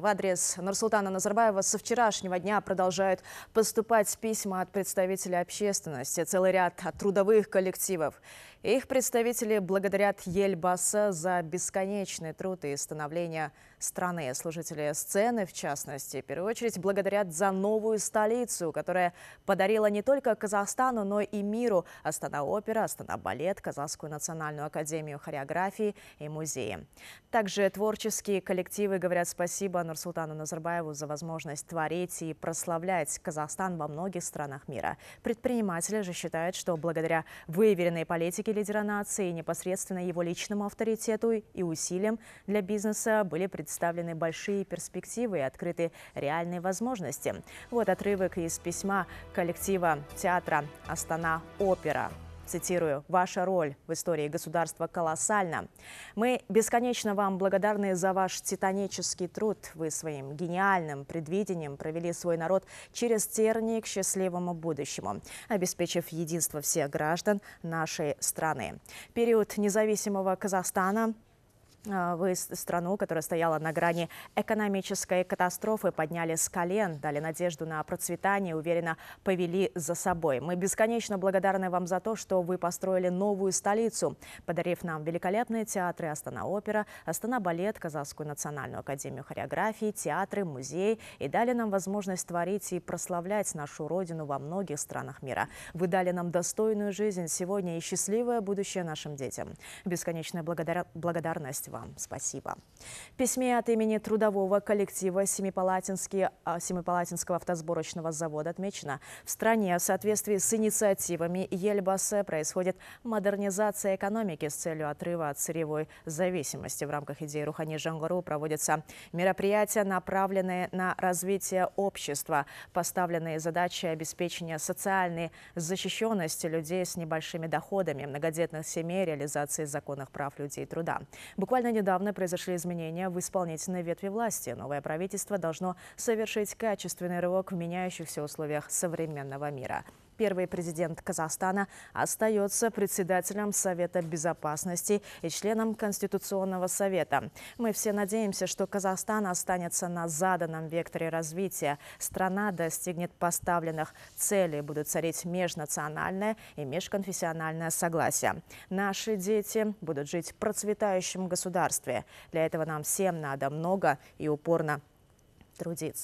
В адрес Нурсултана Назарбаева со вчерашнего дня продолжают поступать письма от представителей общественности. Целый ряд от трудовых коллективов. Их представители благодарят Ельбаса за бесконечный труд и становление страны. Служители сцены, в частности, в первую очередь, благодарят за новую столицу, которая подарила не только Казахстану, но и миру Астана-опера, Астана-балет, Казахскую национальную академию хореографии и музеи. Также творческие коллективы говорят спасибо Нурсултану Назарбаеву за возможность творить и прославлять Казахстан во многих странах мира. Предприниматели же считают, что благодаря выверенной политике лидера нации, непосредственно его личному авторитету и усилиям для бизнеса были представлены большие перспективы и открыты реальные возможности. Вот отрывок из письма коллектива театра «Астана Опера». Цитирую, «Ваша роль в истории государства колоссальна. Мы бесконечно вам благодарны за ваш титанический труд. Вы своим гениальным предвидением провели свой народ через тернии к счастливому будущему, обеспечив единство всех граждан нашей страны. Период независимого Казахстана – а, вы страну, которая стояла на грани экономической катастрофы, подняли с колен, дали надежду на процветание, уверенно повели за собой. Мы бесконечно благодарны вам за то, что вы построили новую столицу, подарив нам великолепные театры Астана-опера, Астана-балет, Казахскую национальную академию хореографии, театры, музей и дали нам возможность творить и прославлять нашу родину во многих странах мира. Вы дали нам достойную жизнь сегодня и счастливое будущее нашим детям. Бесконечная благодар... благодарность вам спасибо. В письме от имени трудового коллектива а, Семипалатинского автосборочного завода отмечено, в стране в соответствии с инициативами Ельбасе происходит модернизация экономики с целью отрыва от сырьевой зависимости. В рамках идеи Рухани Жангару проводятся мероприятия, направленные на развитие общества. Поставленные задачи обеспечения социальной защищенности людей с небольшими доходами, многодетных семей, реализации законных прав людей труда. Буквально Буквально недавно произошли изменения в исполнительной ветви власти. Новое правительство должно совершить качественный рывок в меняющихся условиях современного мира. Первый президент Казахстана остается председателем Совета Безопасности и членом Конституционного Совета. Мы все надеемся, что Казахстан останется на заданном векторе развития. Страна достигнет поставленных целей, будут царить межнациональное и межконфессиональное согласие. Наши дети будут жить в процветающем государстве. Для этого нам всем надо много и упорно трудиться.